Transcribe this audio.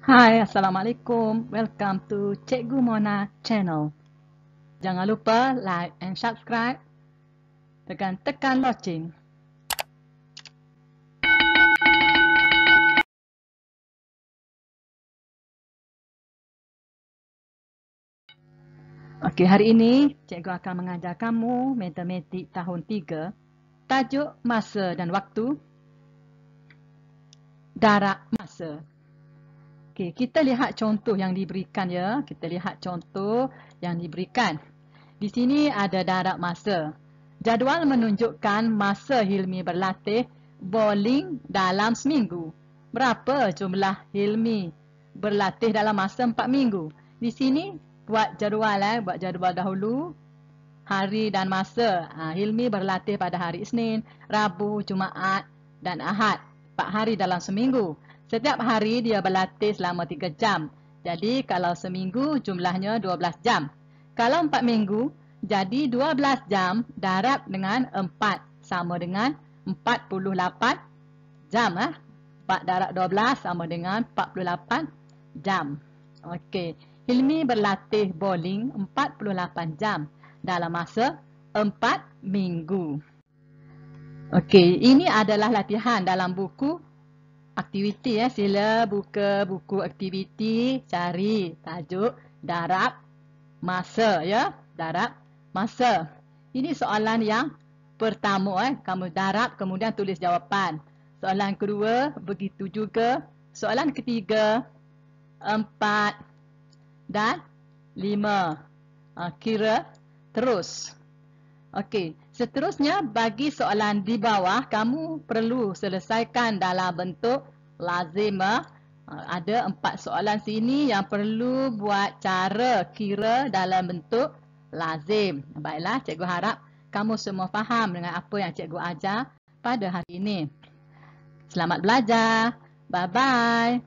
Hai, Assalamualaikum. Welcome to Cikgu Mona channel. Jangan lupa like and subscribe. Tekan tekan loceng. Okey, hari ini cikgu akan mengajar kamu matematik tahun 3. Tajuk masa dan waktu. Darak masa. Okey, kita lihat contoh yang diberikan ya. Kita lihat contoh yang diberikan. Di sini ada darab masa. Jadual menunjukkan masa Hilmi berlatih bowling dalam seminggu. Berapa jumlah Hilmi berlatih dalam masa empat minggu? Di sini buat jadual eh, buat jadual dahulu. Hari dan masa. Ha, Hilmi berlatih pada hari Isnin, Rabu, Jumaat dan Ahad. empat hari dalam seminggu. Setiap hari dia berlatih selama 3 jam. Jadi kalau seminggu jumlahnya 12 jam. Kalau 4 minggu, jadi 12 jam darab dengan 4 sama dengan 48 jam. Eh? Ah. 4 darab 12 sama dengan 48 jam. Okey, Hilmi berlatih bowling 48 jam dalam masa 4 minggu. Okey, ini adalah latihan dalam buku aktiviti ya. Sila buka buku aktiviti, cari tajuk darab masa ya. Darab masa. Ini soalan yang pertama eh. Kamu darab kemudian tulis jawapan. Soalan kedua begitu juga. Soalan ketiga, empat dan lima. Ah, kira Terus. Okey, seterusnya bagi soalan di bawah, kamu perlu selesaikan dalam bentuk lazimah. Ah, ada empat soalan sini yang perlu buat cara kira dalam bentuk lazim. Baiklah, cikgu harap kamu semua faham dengan apa yang cikgu ajar pada hari ini. Selamat belajar. Bye-bye.